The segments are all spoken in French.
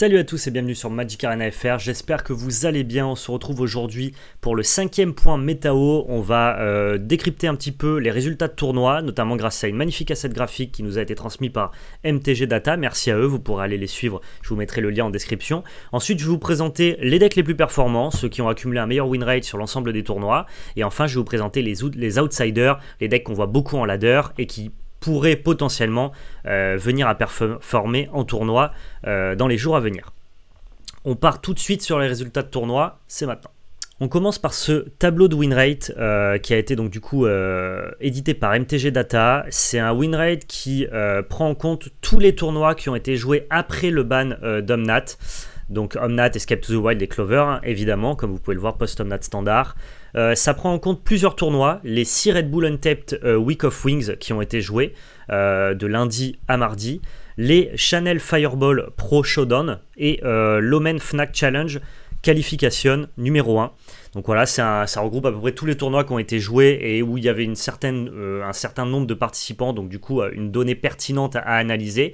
Salut à tous et bienvenue sur Magic Arena FR, j'espère que vous allez bien, on se retrouve aujourd'hui pour le cinquième point métao, on va euh, décrypter un petit peu les résultats de tournoi, notamment grâce à une magnifique asset graphique qui nous a été transmise par MTG Data, merci à eux, vous pourrez aller les suivre, je vous mettrai le lien en description. Ensuite je vais vous présenter les decks les plus performants, ceux qui ont accumulé un meilleur win rate sur l'ensemble des tournois, et enfin je vais vous présenter les, les outsiders, les decks qu'on voit beaucoup en ladder et qui pourrait potentiellement euh, venir à performer en tournoi euh, dans les jours à venir. On part tout de suite sur les résultats de tournoi, c'est maintenant. On commence par ce tableau de win rate euh, qui a été donc du coup édité par MTG Data. C'est un win rate qui prend en compte tous les tournois qui ont été joués après le ban d'Omnat. Donc Omnat, Escape to the Wild et Clover, hein, évidemment, comme vous pouvez le voir, post-Omnat standard. Euh, ça prend en compte plusieurs tournois, les 6 Red Bull Untapped euh, Week of Wings qui ont été joués euh, de lundi à mardi, les Chanel Fireball Pro Showdown et l'Omen Fnac Challenge qualification numéro 1. Donc voilà, ça regroupe à peu près tous les tournois qui ont été joués et où il y avait une certaine, un certain nombre de participants, donc du coup une donnée pertinente à, analyser.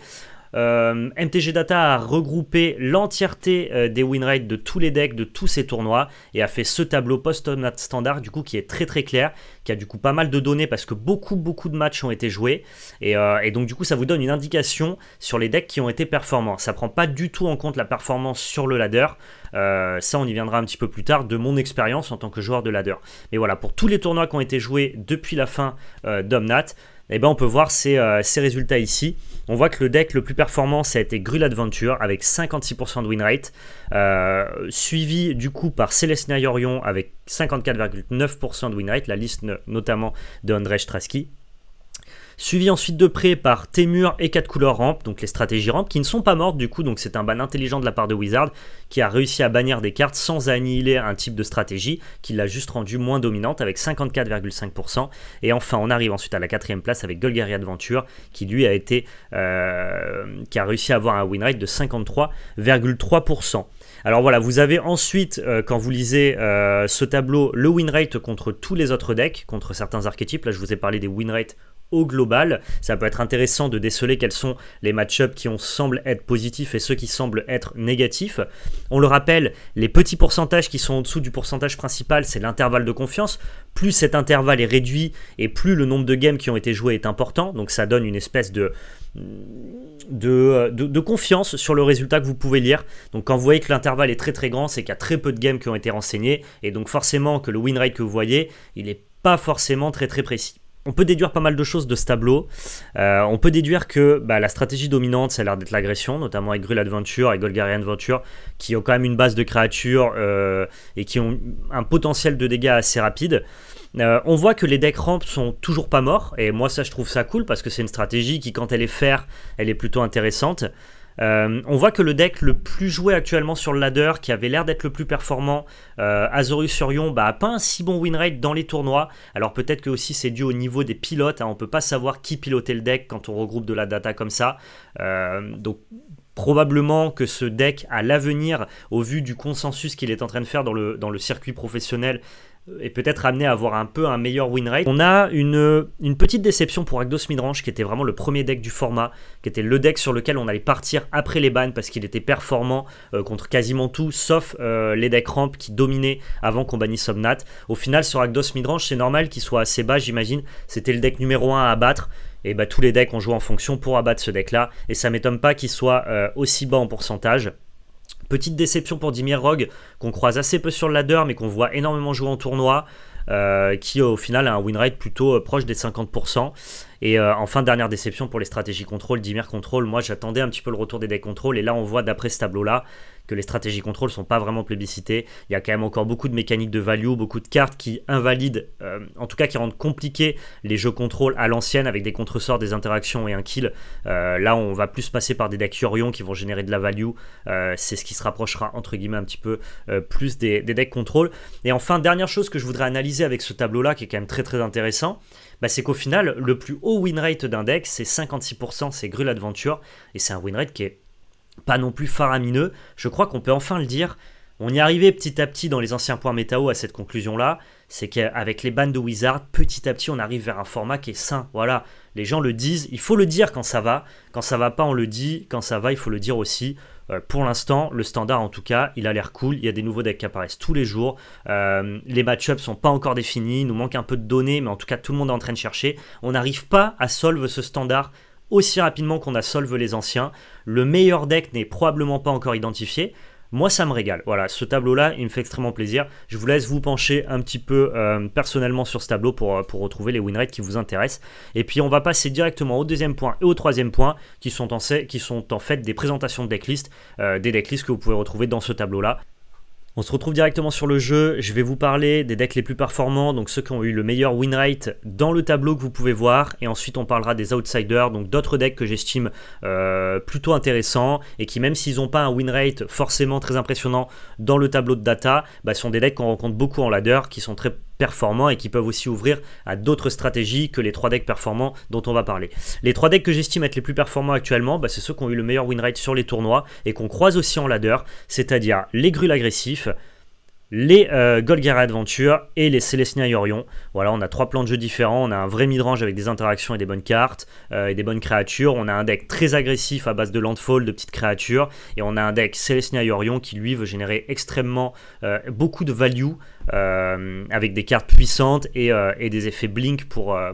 MTG euh, Data a regroupé l'entièreté euh, des win rates de tous les decks de tous ces tournois et a fait ce tableau post omnat standard du coup qui est très très clair, qui a du coup pas mal de données parce que beaucoup beaucoup de matchs ont été joués et, euh, et donc du coup ça vous donne une indication sur les decks qui ont été performants. Ça prend pas du tout en compte la performance sur le ladder. ça on y viendra un petit peu plus tard de mon expérience en tant que joueur de ladder. Mais voilà pour tous les tournois qui ont été joués depuis la fin d'Omnat eh bien on peut voir euh, ces, résultats ici. On voit que le deck le plus performant, ça a été Grul Adventure avec 56% de win rate, euh, suivi du coup par Celestina Yorion avec 54,9% de win rate, la liste notamment de Andrzej Straski suivi ensuite de près par Temur et 4 couleurs rampes, donc les stratégies rampes qui ne sont pas mortes du coup, donc c'est un ban intelligent de la part de Wizard, qui a réussi à bannir des cartes sans annihiler un type de stratégie, qui l'a juste rendu moins dominante avec 54,5%. Et enfin, on arrive ensuite à la quatrième place avec Golgari Adventure, qui lui a été, euh, qui a réussi à avoir un win rate de 53,3%. Alors voilà, vous avez ensuite, euh, quand vous lisez euh, ce tableau, le win rate contre tous les autres decks, contre certains archétypes. Là, je vous ai parlé des win rates au global. Ça peut être intéressant de déceler quels sont les match-ups qui ont semble être positifs et ceux qui semblent être négatifs. On le rappelle, les petits pourcentages qui sont en dessous du pourcentage principal, c'est l'intervalle de confiance. Plus cet intervalle est réduit et plus le nombre de games qui ont été joués est important, donc ça donne une espèce de, de, confiance sur le résultat que vous pouvez lire. Donc quand vous voyez que l'intervalle est très très grand, c'est qu'il y a très peu de games qui ont été renseignés, et donc forcément que le win rate que vous voyez, il n'est pas forcément très très précis on peut déduire pas mal de choses de ce tableau. Euh, on peut déduire que bah, la stratégie dominante, ça a l'air d'être l'agression, notamment avec Grul Adventure et Golgarian Adventure, qui ont quand même une base de créatures euh, et qui ont un potentiel de dégâts assez rapide. Euh, on voit que les decks rampes sont toujours pas morts, et moi ça je trouve ça cool parce que c'est une stratégie qui quand elle est faire, elle est plutôt intéressante. Euh, on voit que le deck le plus joué actuellement sur le ladder, qui avait l'air d'être le plus performant, Azorius euh, Azorus Orion, bah, pas un si bon win rate dans les tournois. Alors peut-être que aussi c'est dû au niveau des pilotes. on hein. on peut pas savoir qui pilotait le deck quand on regroupe de la data comme ça. Euh, donc probablement que ce deck à l'avenir, au vu du consensus qu'il est en train de faire dans le circuit professionnel, et peut-être amené à avoir un peu un meilleur win rate. On a une, petite déception pour Agdos Midrange qui était vraiment le premier deck du format, qui était le deck sur lequel on allait partir après les bans parce qu'il était performant euh, contre quasiment tout, sauf euh, les decks ramp qui dominaient avant qu'on bannisse Somnat. Au final, sur Agdos Midrange, c'est normal qu'il soit assez bas, j'imagine. C'était le deck numéro 1 à abattre et bah, tous les decks ont joué en fonction pour abattre ce deck là et ça m'étonne pas qu'il soit euh, aussi bas en pourcentage Petite déception pour Dimir Rogue, qu'on croise assez peu sur le ladder, mais qu'on voit énormément jouer en tournoi, euh, qui au final a un win rate plutôt euh, proche des 50%. Et euh, enfin, dernière déception pour les stratégies contrôle, dimir contrôle. Moi, j'attendais un petit peu le retour des decks contrôle. Et là, on voit d'après ce tableau-là que les stratégies contrôle sont pas vraiment plébiscitées. Il y a quand même encore beaucoup de mécaniques de value, beaucoup de cartes qui invalident, euh, en tout cas qui rendent compliqués les jeux contrôle à l'ancienne avec des contresorts, des interactions et un kill. Euh, là, on va plus passer par des decks Yorion qui vont générer de la value. c'est ce qui se rapprochera entre guillemets un petit peu plus des, des decks contrôle. Et enfin, dernière chose que je voudrais analyser avec ce tableau-là qui est quand même très très intéressant, bah, c'est qu'au final, le plus haut win rate d'un deck, c'est 56%, c'est Grul Adventure, et c'est un win rate qui est pas non plus faramineux. Je crois qu'on peut enfin le dire. On y arrivait petit à petit dans les anciens points métao à cette conclusion-là, c'est qu'avec les bandes de Wizard, petit à petit, on arrive vers un format qui est sain. Voilà, les gens le disent, il faut le dire quand ça va, quand ça va pas, on le dit, quand ça va, il faut le dire aussi. Euh, pour l'instant, le standard en tout cas, il a l'air cool. Il y a des nouveaux decks qui apparaissent tous les jours. Euh, les match-ups sont pas encore définis. Il nous manque un peu de données, mais en tout cas, tout le monde est en train de chercher. On n'arrive pas à solve ce standard aussi rapidement qu'on a solve les anciens. Le meilleur deck n'est probablement pas encore identifié. Moi, ça me régale. Voilà, ce tableau-là, il me fait extrêmement plaisir. Je vous laisse vous pencher un petit peu euh, personnellement sur ce tableau pour, euh, pour retrouver les win rates qui vous intéressent. Et puis, on va passer directement au deuxième point et au troisième point qui sont en, fait des présentations de decklist, euh, des decklist que vous pouvez retrouver dans ce tableau-là. On se retrouve directement sur le jeu, je vais vous parler des decks les plus performants, donc ceux qui ont eu le meilleur win rate dans le tableau que vous pouvez voir, et ensuite on parlera des outsiders, donc d'autres decks que j'estime euh, plutôt intéressants, et qui même s'ils n'ont pas un win rate forcément très impressionnant dans le tableau de data, bah, sont des decks qu'on rencontre beaucoup en ladder, qui sont très performants et qui peuvent aussi ouvrir à d'autres stratégies que les trois decks performants dont on va parler. Les trois decks que j'estime être les plus performants actuellement, bah, c'est ceux qui ont eu le meilleur win rate sur les tournois et qu'on croise aussi en ladder, c'est-à-dire les grules agressifs, les euh, Golgari Adventure et les Celestia Orion. Voilà, on a trois plans de jeu différents. On a un vrai midrange avec des interactions et des bonnes cartes euh, et des bonnes créatures. On a un deck très agressif à base de landfall, de petites créatures. Et on a un deck Celestia Orion qui, lui, veut générer extrêmement euh, beaucoup de value euh, avec des cartes puissantes et, euh, des effets blink pour, euh,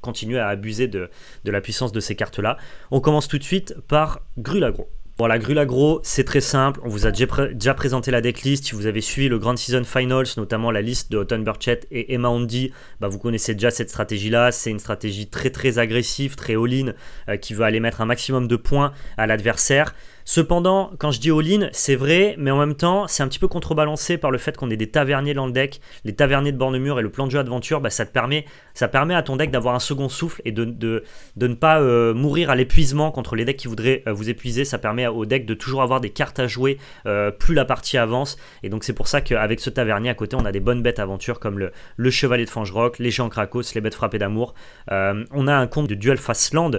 continuer à abuser de, la puissance de ces cartes-là. On commence tout de suite par Grulagro. Voilà, Grulagro, c'est très simple. On vous a déjà présenté la decklist. Si vous avez suivi le Grand Season Finals, notamment la liste de Houghton Burchett et Emma Andy, bah, vous connaissez déjà cette stratégie-là. C'est une stratégie très très agressive, très all-in, qui veut aller mettre un maximum de points à l'adversaire. Cependant, quand je dis all-in, c'est vrai, mais en même temps, c'est un petit peu contrebalancé par le fait qu'on ait des taverniers dans le deck, les taverniers de Bornemur, mur et le plan de jeu aventure, bah, ça, te permet, ça permet à ton deck d'avoir un second souffle et de, ne pas euh, mourir à l'épuisement contre les decks qui voudraient euh, vous épuiser. Ça permet au deck de toujours avoir des cartes à jouer euh, plus la partie avance. Et donc c'est pour ça qu'avec ce tavernier à côté, on a des bonnes bêtes aventures comme le, Chevalier de Fangerock, les Géants Krakos, les bêtes frappées d'amour. on a un compte de duel face land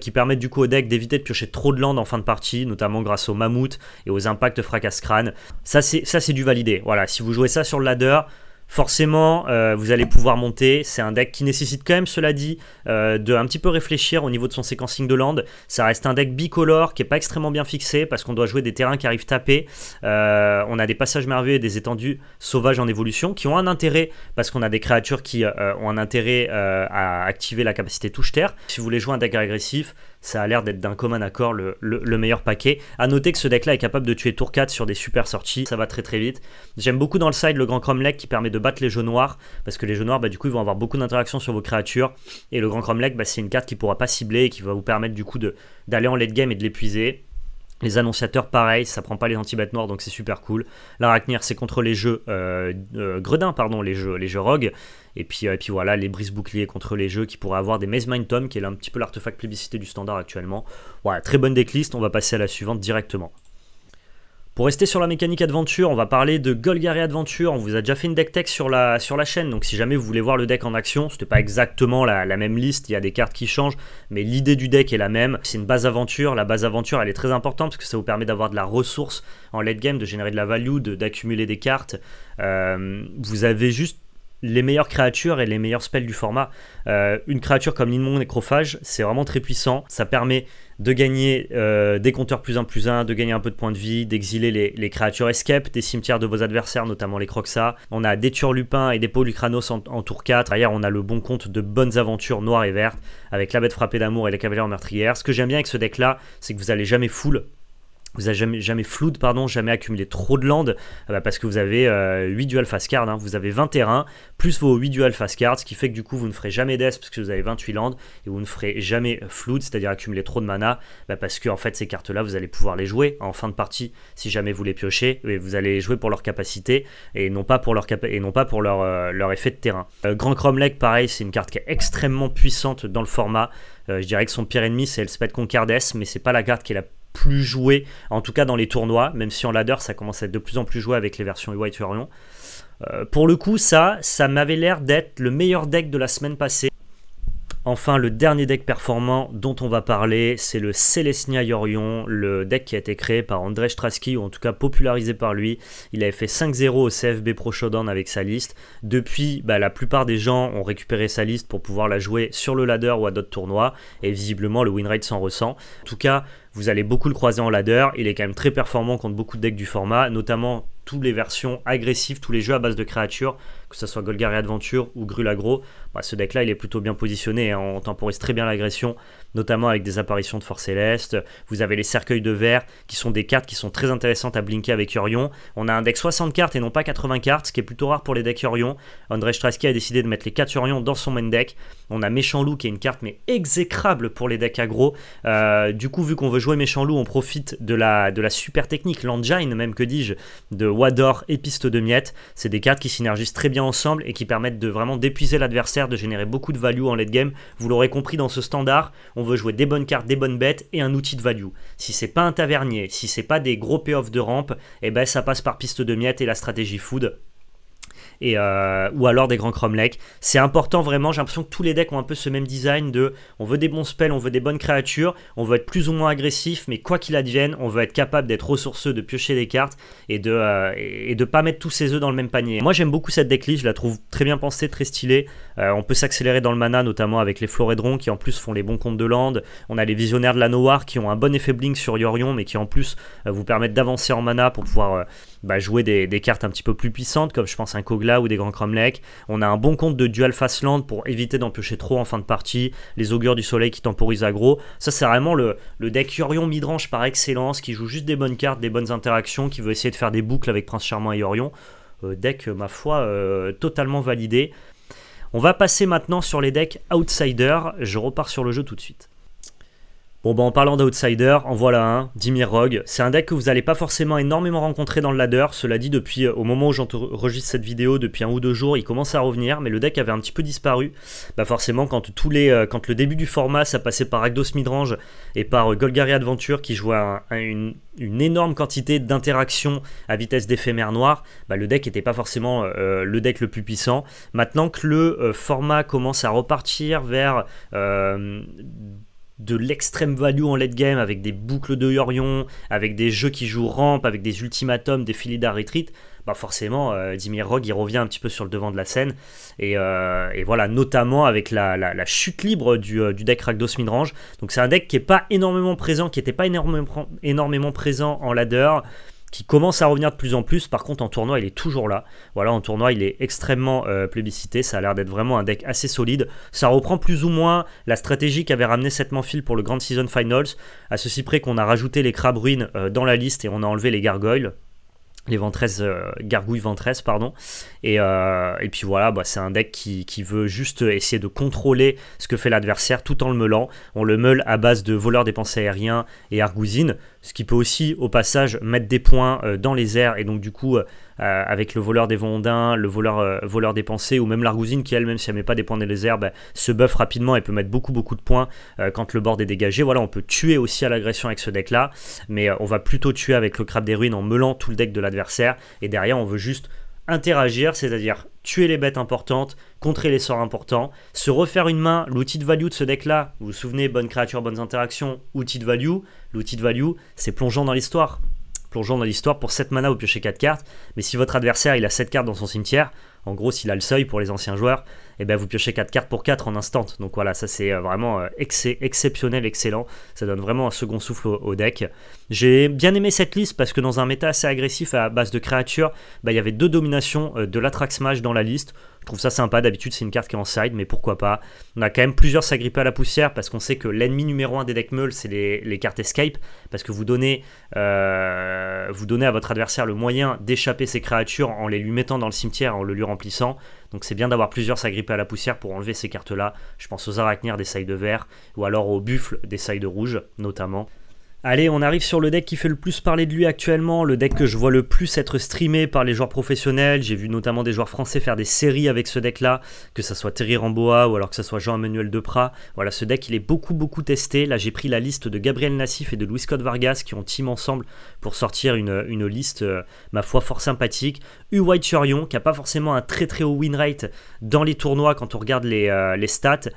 qui permet du coup au deck d'éviter de piocher trop de land en fin de partie, notamment grâce aux mammouths et aux impacts fracas crâne Ça, c'est du validé. Voilà, si vous jouez ça sur le ladder, Forcément, euh, vous allez pouvoir monter. C'est un deck qui nécessite quand même, cela dit, euh, de un petit peu réfléchir au niveau de son séquencing de land. Ça reste un deck bicolore qui est pas extrêmement bien fixé parce qu'on doit jouer des terrains qui arrivent tapés. Euh, on a des passages merveilleux et des étendues sauvages en évolution qui ont un intérêt parce qu'on a des créatures qui ont un intérêt à activer la capacité touche terre. Si vous voulez jouer un deck agressif, ça a l'air d'être d'un commun accord le, meilleur paquet. A noter que ce deck là est capable de tuer tour 4 sur des super sorties, ça va très très vite. J'aime beaucoup dans le side le grand Cromlech qui permet de battre les jeux noirs, parce que les jeux noirs bah, du coup ils vont avoir beaucoup d'interactions sur vos créatures, et le grand Cromlech bah, c'est une carte qui pourra pas cibler et qui va vous permettre du coup d'aller en late game et de l'épuiser. Les annonciateurs, pareil, ça prend pas les anti anti-bêtes noires, donc c'est super cool. L'arachnir, c'est contre les jeux euh, euh pardon, les jeux, les jeux rogues. Et puis, euh, et puis voilà, les brises boucliers contre les jeux qui pourraient avoir des Maze Mind Tom, qui est là un petit peu l'artefact publicité du standard actuellement. Voilà, très bonne decklist, on va passer à la suivante directement. Pour rester sur la mécanique adventure, on va parler de Golgari Adventure. On vous a déjà fait une deck tech sur la, sur la chaîne, donc si jamais vous voulez voir le deck en action, c'était pas exactement la, même liste, il y a des cartes qui changent, mais l'idée du deck est la même. C'est une base aventure, la base aventure elle est très importante parce que ça vous permet d'avoir de la ressource en late game, de générer de la value, d'accumuler des cartes. Euh, vous avez juste les meilleures créatures et les meilleurs spells du format. Euh, une créature comme Linmon Nécrophage, c'est vraiment très puissant. Ça permet de gagner euh, des compteurs plus 1 plus 1, de gagner un peu de points de vie, d'exiler les, créatures escape des cimetières de vos adversaires, notamment les Croxa. On a des Turlupins et des Polucranos en, en tour 4. D'ailleurs, on a le bon compte de bonnes aventures noires et vertes avec la bête frappée d'amour et les cavaliers en meurtrière. Ce que j'aime bien avec ce deck là, c'est que vous allez jamais full vous n'avez jamais, jamais flood, pardon, jamais accumulé trop de land, euh, bah, parce que vous avez 8 euh, dual fast cards, hein. vous avez 20 terrains, plus vos 8 dual fast cards, ce qui fait que du coup vous ne ferez jamais death parce que vous avez 28 landes, et vous ne ferez jamais flood, c'est-à-dire accumuler trop de mana, bah, parce que en fait ces cartes-là vous allez pouvoir les jouer en fin de partie si jamais vous les piochez, et vous allez les jouer pour leur capacité et non pas pour leur, et non pas pour leur, euh, leur effet de terrain. grand Grand Lake pareil, c'est une carte qui est extrêmement puissante dans le format. je dirais que son pire ennemi, c'est Elspeth Concardes, mais c'est pas la carte qui est la plus joué, en tout cas dans les tournois, même si en ladder ça commence à être de plus en plus joué avec les versions White euh, pour le coup, ça, ça m'avait l'air d'être le meilleur deck de la semaine passée. Enfin, le dernier deck performant dont on va parler, c'est le Celestia Yorion, le deck qui a été créé par Andrzej Straski, ou en tout cas popularisé par lui. Il avait fait 5-0 au CFB Pro Showdown avec sa liste. Depuis, bah, la plupart des gens ont récupéré sa liste pour pouvoir la jouer sur le ladder ou à d'autres tournois, et visiblement le winrate s'en ressent. En tout cas, vous allez beaucoup le croiser en ladder. Il est quand même très performant contre beaucoup de decks du format, notamment toutes les versions agressives, tous les jeux à base de créatures, que ce soit Golgari Adventure ou Grulagro. Bah, ce deck-là, il est plutôt bien positionné. et hein. on temporise très bien l'agression notamment avec des apparitions de force céleste. Vous avez les cercueils de verre, qui sont des cartes qui sont très intéressantes à blinker avec Orion. On a un deck 60 cartes et non pas 80 cartes, ce qui est plutôt rare pour les decks Orion. André Strasky a décidé de mettre les 4 Orion dans son main deck. On a Méchant Loup, qui est une carte mais exécrable pour les decks agro, euh, du coup, vu qu'on veut jouer Méchant Loup, on profite de la, de la super technique, l'engine même, que dis-je, de Wador et Piste de Miette. C'est des cartes qui synergisent très bien ensemble et qui permettent de vraiment d'épuiser l'adversaire, de générer beaucoup de value en late game. Vous l'aurez compris dans ce standard, on veut jouer des bonnes cartes, des bonnes bêtes et un outil de value. Si c'est pas un tavernier, si c'est pas des gros payoffs de rampe, et eh ben ça passe par piste de miettes et la stratégie food et euh, ou alors des grands cromlecs C'est important vraiment, j'ai l'impression que tous les decks ont un peu ce même design de on veut des bons spells, on veut des bonnes créatures, on veut être plus ou moins agressif, mais quoi qu'il advienne, on veut être capable d'être ressourceux, de piocher des cartes et de euh, et de pas mettre tous ses œufs dans le même panier. Moi j'aime beaucoup cette decklist, je la trouve très bien pensée, très stylée. Euh, on peut s'accélérer dans le mana notamment avec les Florédrons qui en plus font les bons comptes de land. On a les visionnaires de la Noire qui ont un bon effet blink sur Yorion mais qui en plus vous permettent d'avancer en mana pour pouvoir bah, jouer des, cartes un petit peu plus puissantes, comme je pense un Kogla ou des grands Cromlech. On a un bon compte de Dual Fastland pour éviter d'empêcher trop en fin de partie, les augures du soleil qui temporisent aggro. Ça, c'est vraiment le, deck Yorion midrange par excellence, qui joue juste des bonnes cartes, des bonnes interactions, qui veut essayer de faire des boucles avec Prince Charmant et Yorion. Euh, deck, euh, ma foi, euh, totalement validé. On va passer maintenant sur les decks Outsider. Je repars sur le jeu tout de suite. Bon, bah, en parlant d'outsider, en voilà un, Dimir Rogue. C'est un deck que vous n'allez pas forcément énormément rencontrer dans le ladder. Cela dit, depuis euh, au moment où j'enregistre cette vidéo, depuis un ou deux jours, il commence à revenir, mais le deck avait un petit peu disparu. Bah, forcément, quand, tous les, euh, quand le début du format, ça passait par Agdos Midrange et par euh, Golgari Adventure qui jouait une, énorme quantité d'interactions à vitesse d'éphémère noire, bah, le deck n'était pas forcément le deck le plus puissant. Maintenant que le format commence à repartir vers de l'extrême value en late game avec des boucles de Yorion, avec des jeux qui jouent rampe, avec des ultimatums, des filets retreat, bah forcément, euh, Dimir Rogue, il revient un petit peu sur le devant de la scène. Et, euh, voilà, notamment avec la, chute libre du, euh, deck Ragdos Midrange. Donc c'est un deck qui n'est pas énormément présent, qui n'était pas énormément, énormément présent en ladder qui commence à revenir de plus en plus. Par contre, en tournoi, il est toujours là. Voilà, en tournoi, il est extrêmement euh, plébiscité. Ça a l'air d'être vraiment un deck assez solide. Ça reprend plus ou moins la stratégie qu'avait ramené cette Manfield pour le Grand Season Finals, à ceci près qu'on a rajouté les Crabes euh, dans la liste et on a enlevé les Gargoyles les ventresses, euh, gargouilles pardon. Et, euh, et puis voilà, bah, c'est un deck qui, qui, veut juste essayer de contrôler ce que fait l'adversaire tout en le meulant. On le meule à base de voleurs des pensées aériens et argousines, ce qui peut aussi, au passage, mettre des points euh, dans les airs et donc du coup euh, euh, avec le voleur des Vendins, le voleur, euh, voleur des pensées, ou même l'Argousine qui, elle, même si elle met pas des points les herbes, bah, se buff rapidement et peut mettre beaucoup, beaucoup de points euh, quand le board est dégagé. Voilà, on peut tuer aussi à l'agression avec ce deck-là, mais on va plutôt tuer avec le crabe des ruines en meulant tout le deck de l'adversaire. Et derrière, on veut juste interagir, c'est-à-dire tuer les bêtes importantes, contrer les sorts importants, se refaire une main, l'outil de value de ce deck-là, vous vous souvenez, bonne créature, bonnes interactions, outil de value, l'outil de value, c'est plongeant dans l'histoire dans l'histoire pour 7 mana, au piocher 4 cartes. Mais si votre adversaire il a 7 cartes dans son cimetière, en gros, s'il a le seuil pour les anciens joueurs, et eh ben vous piochez 4 cartes pour 4 en instant. Donc voilà, ça c'est euh, vraiment euh, exceptionnel, excellent. Ça donne vraiment un second souffle au, deck. J'ai bien aimé cette liste parce que dans un méta assez agressif à base de créatures, bah, il y avait deux dominations euh, de l'Atrax Mage dans la liste. Je trouve ça sympa, d'habitude c'est une carte qui est en side, mais pourquoi pas. On a quand même plusieurs s'agripper à la poussière parce qu'on sait que l'ennemi numéro 1 des decks meules c'est les, cartes escape, parce que vous donnez, vous donnez à votre adversaire le moyen d'échapper ses créatures en les lui mettant dans le cimetière, en le lui remplissant. Donc c'est bien d'avoir plusieurs s'agripper à la poussière pour enlever ces cartes-là. Je pense aux arachnières des sailles de vert ou alors aux buffles des sailles de rouge notamment. Allez, on arrive sur le deck qui fait le plus parler de lui actuellement, le deck que je vois le plus être streamé par les joueurs professionnels. J'ai vu notamment des joueurs français faire des séries avec ce deck-là, que ça soit Terry Ramboa ou alors que ce soit Jean-Emmanuel Deprat. Voilà, ce deck, il est beaucoup beaucoup testé. Là, j'ai pris la liste de Gabriel Nassif et de Louis Scott Vargas qui ont team ensemble pour sortir une, liste, euh, ma foi, fort sympathique. U White Churion, qui n'a pas forcément un très très haut win rate dans les tournois quand on regarde les, euh, les stats,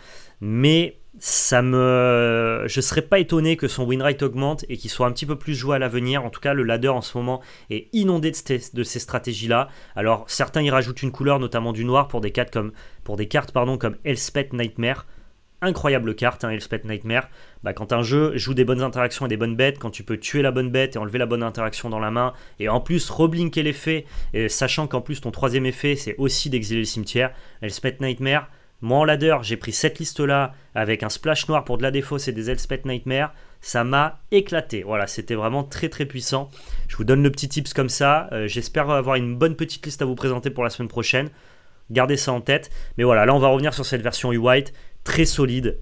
mais ça me, je serais pas étonné que son win rate augmente et qu'il soit un petit peu plus joué à l'avenir. En tout cas, le ladder en ce moment est inondé de, ces, stratégies-là. Alors certains y rajoutent une couleur, notamment du noir, pour des cartes comme, pour des cartes, pardon, comme Elspeth Nightmare. Incroyable carte, hein, Elspeth Nightmare. Bah, quand un jeu joue des bonnes interactions et des bonnes bêtes, quand tu peux tuer la bonne bête et enlever la bonne interaction dans la main, et en plus reblinker l'effet, sachant qu'en plus ton troisième effet c'est aussi d'exiler le cimetière, Elspeth Nightmare, moi en ladder, j'ai pris cette liste-là avec un splash noir pour de la défausse et des Elspeth Nightmare. Ça m'a éclaté. Voilà, c'était vraiment très très puissant. Je vous donne le petit tips comme ça. Euh, j'espère avoir une bonne petite liste à vous présenter pour la semaine prochaine. Gardez ça en tête. Mais voilà, là on va revenir sur cette version u white Très solide,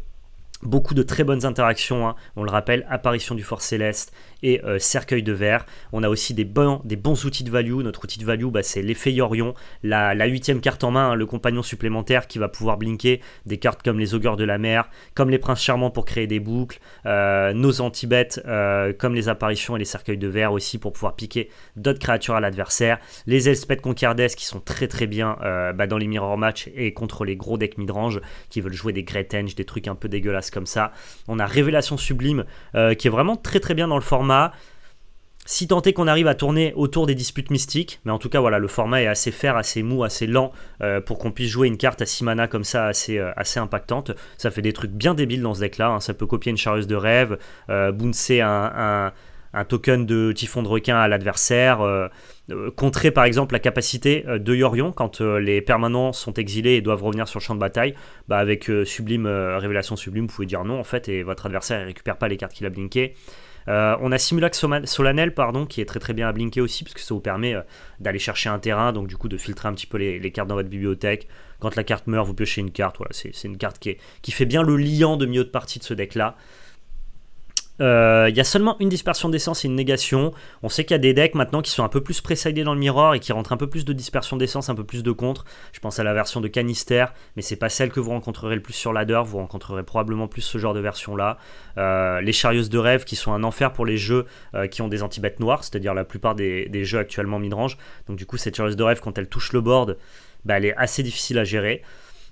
Beaucoup de très bonnes interactions, hein. on le rappelle, apparition du fort céleste et euh, cercueil de verre. On a aussi des bons, des bons outils de value. Notre outil de value, bah, c'est l'effet Yorion, la huitième carte en main, hein, le compagnon supplémentaire qui va pouvoir blinker des cartes comme les augures de la mer, comme les princes charmants pour créer des boucles, euh, nos anti euh, comme les apparitions et les cercueils de verre aussi pour pouvoir piquer d'autres créatures à l'adversaire. Les Elspeth Concardes qui sont très très bien bah, dans les mirror match et contre les gros decks midrange qui veulent jouer des Gretenges, des trucs un peu dégueulasses comme ça. On a Révélation Sublime euh, qui est vraiment très très bien dans le format. Si tant est qu'on arrive à tourner autour des disputes mystiques, mais en tout cas voilà, le format est assez fer, assez mou, assez lent euh, pour qu'on puisse jouer une carte à 6 mana comme ça assez, euh, assez impactante. Ça fait des trucs bien débiles dans ce deck là, hein. ça peut copier une charreuse de rêve, euh, un, un token de typhon de requin à l'adversaire, euh, euh, contrer par exemple la capacité euh, de Yorion quand les permanents sont exilés et doivent revenir sur le champ de bataille, bah, avec Sublime, Révélation Sublime, vous pouvez dire non en fait et votre adversaire ne récupère pas les cartes qu'il a blinkées. on a Simulac Solanel pardon, qui est très très bien à blinker aussi parce que ça vous permet d'aller chercher un terrain, donc du coup de filtrer un petit peu les, cartes dans votre bibliothèque. Quand la carte meurt, vous piochez une carte, voilà, c'est une carte qui, qui fait bien le liant de milieu de partie de ce deck là. Il euh, y a seulement une dispersion d'essence et une négation. On sait qu'il y a des decks maintenant qui sont un peu plus presidés dans le miroir et qui rentrent un peu plus de dispersion d'essence, un peu plus de contre. Je pense à la version de Canister, mais c'est pas celle que vous rencontrerez le plus sur ladder. Vous rencontrerez probablement plus ce genre de version là. Euh, les chariots de rêve qui sont un enfer pour les jeux euh, qui ont des anti-bêtes noires, c'est-à-dire la plupart des, jeux actuellement midrange. Donc du coup, cette chariote de rêve, quand elle touche le board, bah, elle est assez difficile à gérer.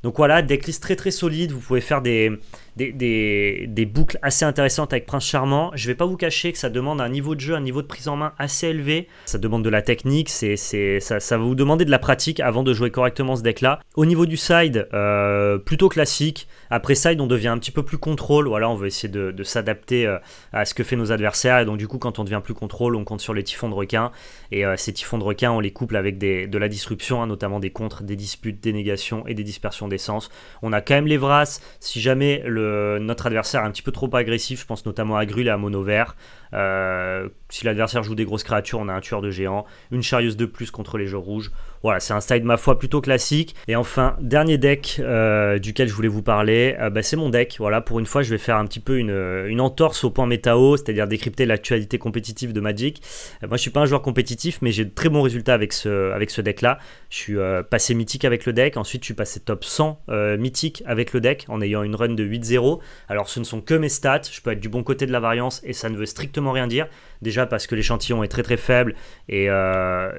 Donc voilà, decklist très très solide. Vous pouvez faire des des, boucles assez intéressantes avec Prince Charmant. Je vais pas vous cacher que ça demande un niveau de jeu, un niveau de prise en main assez élevé. Ça demande de la technique, c'est, ça, ça, va vous demander de la pratique avant de jouer correctement ce deck-là. Au niveau du side, euh, plutôt classique. Après side, on devient un petit peu plus contrôle. Voilà, on veut essayer de, s'adapter euh, à ce que fait nos adversaires. Et donc du coup, quand on devient plus contrôle, on compte sur les typhons de requins Et euh, ces typhons de requins on les couple avec de la disruption, hein, notamment des contres, des disputes, des négations et des dispersions d'essence. On a quand même les Vras. Si jamais le euh, notre adversaire est un petit peu trop agressif. Je pense notamment à Grul et à Mono Vert. Euh, si l'adversaire joue des grosses créatures, on a un tueur de géant, une chariuse de plus contre les jeux rouges. Voilà, c'est un style ma foi, plutôt classique. Et enfin, dernier deck euh, duquel je voulais vous parler, euh, bah, c'est mon deck. Voilà, pour une fois, je vais faire un petit peu une, euh, entorse au point métao, c'est-à-dire décrypter l'actualité compétitive de Magic. moi, je suis pas un joueur compétitif, mais j'ai de très bons résultats avec ce, avec ce deck-là. Je suis passé mythique avec le deck, ensuite je suis passé top 100 mythique avec le deck en ayant une run de 8-0. Alors, ce ne sont que mes stats, je peux être du bon côté de la variance et ça ne veut strictement rien dire. Déjà parce que l'échantillon est très très faible et,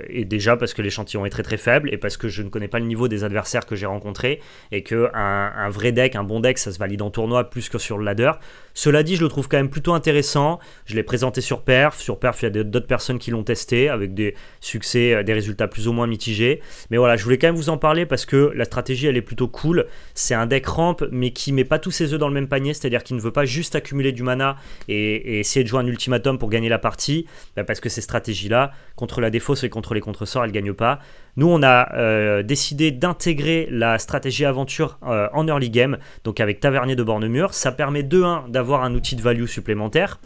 et déjà parce que l'échantillon est très très faible et parce que je ne connais pas le niveau des adversaires que j'ai rencontrés et que un, vrai deck, un bon deck, ça se valide en tournoi plus que sur le ladder. Cela dit, je le trouve quand même plutôt intéressant. Je l'ai présenté sur Perf. Sur Perf, il y a d'autres personnes qui l'ont testé avec des succès, euh, des résultats plus ou moins mitigés. Mais voilà, je voulais quand même vous en parler parce que la stratégie, elle est plutôt cool. C'est un deck ramp, mais qui met pas tous ses œufs dans le même panier, c'est-à-dire qu'il ne veut pas juste accumuler du mana et, essayer de jouer un ultimatum pour gagner la partie, bah, parce que ces stratégies-là, contre la défausse et contre les contresorts, elles ne gagnent pas. Nous, on a euh, décidé d'intégrer la stratégie aventure euh, en early game, donc avec Tavernier de Bornemur. Ça permet 2 1 d'avoir un outil de value supplémentaire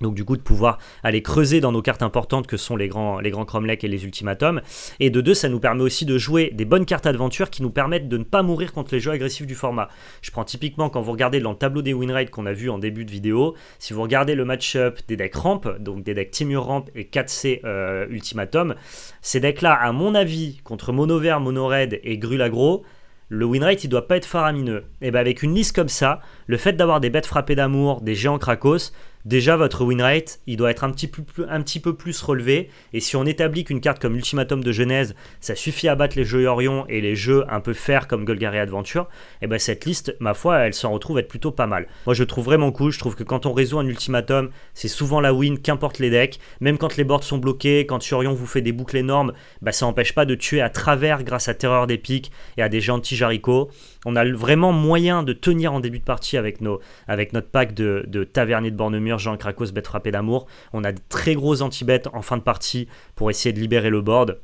donc du coup de pouvoir aller creuser dans nos cartes importantes que sont les grands, les grands et les Ultimatums. Et de deux, ça nous permet aussi de jouer des bonnes cartes aventure qui nous permettent de ne pas mourir contre les jeux agressifs du format. Je prends typiquement quand vous regardez dans le tableau des win qu'on a vu en début de vidéo, si vous regardez le match-up des decks ramp, donc des decks Timur Ramp et 4C euh, Ultimatum, ces decks-là, à mon avis, contre Mono Vert, Mono Red et Grulagro, le winrate, il doit pas être faramineux. Et bien avec une liste comme ça, le fait d'avoir des bêtes frappées d'amour, des géants Krakos, déjà votre win rate, il doit être un petit, peu, plus relevé. Et si on établit qu'une carte comme Ultimatum de Genèse, ça suffit à battre les jeux Orion et les jeux un peu fer comme Golgari Adventure, et eh bien cette liste, ma foi, elle s'en retrouve être plutôt pas mal. Moi, je trouve vraiment cool. Je trouve que quand on résout un Ultimatum, c'est souvent la win, qu'importe les decks. Même quand les boards sont bloqués, quand Orion vous fait des boucles énormes, bah, ça n'empêche pas de tuer à travers grâce à Terreur des Pics et à des gentils Jaricots on a vraiment moyen de tenir en début de partie avec, nos, avec notre pack de, de Tavernier de Bornemur, Jean Krakos, Bête frappée d'amour. On a de très gros anti-bêtes en fin de partie pour essayer de libérer le board.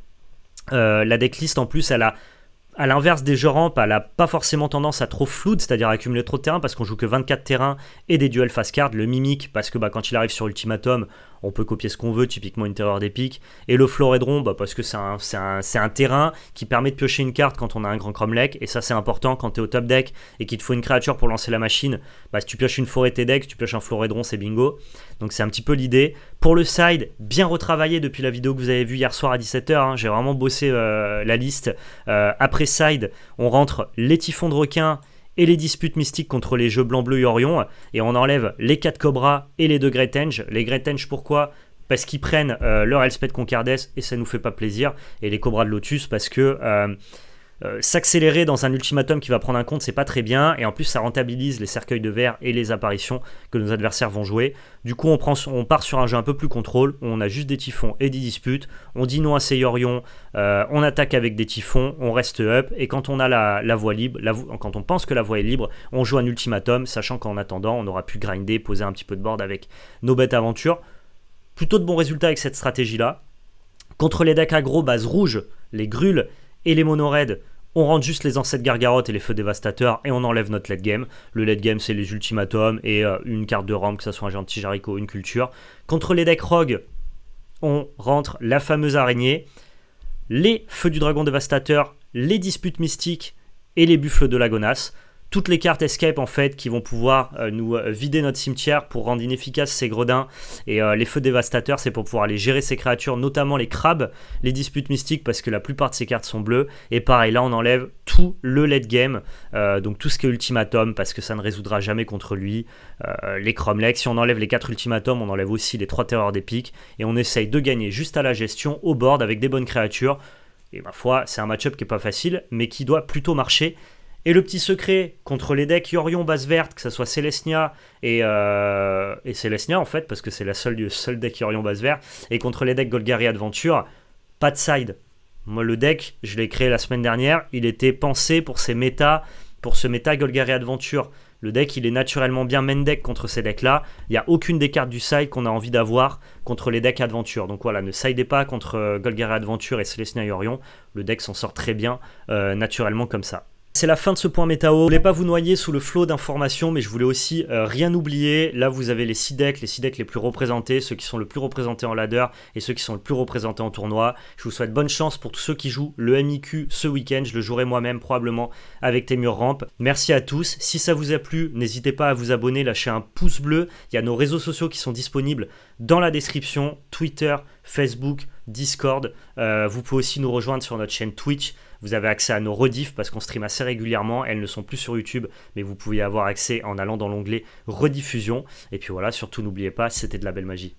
Euh, la decklist en plus, elle a à l'inverse des jeux rampes, elle n'a pas forcément tendance à trop flood, c'est-à-dire à accumuler trop de terrain parce qu'on joue que 24 terrains et des duels face card. Le mimique, parce que bah, quand il arrive sur Ultimatum, on peut copier ce qu'on veut, typiquement une terreur pics Et le floredron, bah, parce que c'est un, un, terrain qui permet de piocher une carte quand on a un grand cromlech, et ça c'est important quand tu es au top deck et qu'il te faut une créature pour lancer la machine, bah, si tu pioches une forêt tes decks, tu pioches un floredron, c'est bingo. Donc c'est un petit peu l'idée. Pour le side, bien retravaillé depuis la vidéo que vous avez vue hier soir à 17h, hein. j'ai vraiment bossé euh, la liste. Euh, après side, on rentre les typhons de requin et les disputes mystiques contre les jeux blanc-bleu et Orion, et on enlève les 4 Cobras et les 2 Greytenge. Les Greytenge, pourquoi parce qu'ils prennent euh, leur Elspeth Concardes et ça nous fait pas plaisir. Et les Cobras de Lotus parce que euh, euh, s'accélérer dans un ultimatum qui va prendre un compte, c'est pas très bien. Et en plus, ça rentabilise les cercueils de verre et les apparitions que nos adversaires vont jouer. Du coup, on, prend, on part sur un jeu un peu plus contrôle. on a juste des typhons et des disputes. On dit non à ces euh, on attaque avec des typhons. On reste up. Et quand on a la, la libre, quand on pense que la voie est libre, on joue un ultimatum, sachant qu'en attendant, on aura pu grinder, poser un petit peu de board avec nos bêtes aventures. Plutôt de bons résultats avec cette stratégie-là. Contre les decks gros base rouge, les grules et les mono raids on rentre juste les ancêtres gargarotes et les feux dévastateurs et on enlève notre late game. Le late game, c'est les ultimatums et euh, une carte de rampe, que ce soit un gentil jaricot, une culture. Contre les decks rogue, on rentre la fameuse araignée, les feux du dragon dévastateur, les disputes mystiques et les buffles de la gonasse toutes les cartes escape en fait qui vont pouvoir euh, nous euh, vider notre cimetière pour rendre inefficace ces gredins et euh, les feux dévastateurs c'est pour pouvoir aller gérer ces créatures notamment les crabes les disputes mystiques parce que la plupart de ces cartes sont bleues et pareil là on enlève tout le late game donc tout ce qui est ultimatum parce que ça ne résoudra jamais contre lui les cromlex si on enlève les 4 ultimatums on enlève aussi les 3 terreurs d'épique et on essaye de gagner juste à la gestion au board avec des bonnes créatures et ma foi, c'est un match-up qui n'est pas facile, mais qui doit plutôt marcher et le petit secret contre les decks Yorion base verte, que ce soit Celestia et, euh, en fait, parce que c'est la seule, seul deck Yorion base verte, et contre les decks Golgari Adventure, pas de side. Moi, le deck, je l'ai créé la semaine dernière, il était pensé pour ces méta, pour ce méta Golgari Adventure. Le deck, il est naturellement bien main deck contre ces decks-là. Il n'y a aucune des cartes du side qu'on a envie d'avoir contre les decks Adventure. Donc voilà, ne sidez pas contre euh, Golgari Adventure et Celestia Yorion. Le deck s'en sort très bien, euh, naturellement comme ça. C'est la fin de ce point métao. Je voulais pas vous noyer sous le flot d'informations, mais je voulais aussi euh, rien oublier. Là, vous avez les 6 decks, les 6 decks les plus représentés, ceux qui sont le plus représentés en ladder et ceux qui sont le plus représentés en tournoi. Je vous souhaite bonne chance pour tous ceux qui jouent le MIQ ce week-end. Je le jouerai moi-même probablement avec tes murs rampes. Merci à tous. Si ça vous a plu, n'hésitez pas à vous abonner, lâcher un pouce bleu. Il y a nos réseaux sociaux qui sont disponibles dans la description Twitter, Facebook, Discord. Euh, vous pouvez aussi nous rejoindre sur notre chaîne Twitch. Vous avez accès à nos rediffs parce qu'on stream assez régulièrement. Elles ne sont plus sur YouTube, mais vous pouvez avoir accès en allant dans l'onglet rediffusion. Et puis voilà, surtout n'oubliez pas, c'était de la belle magie.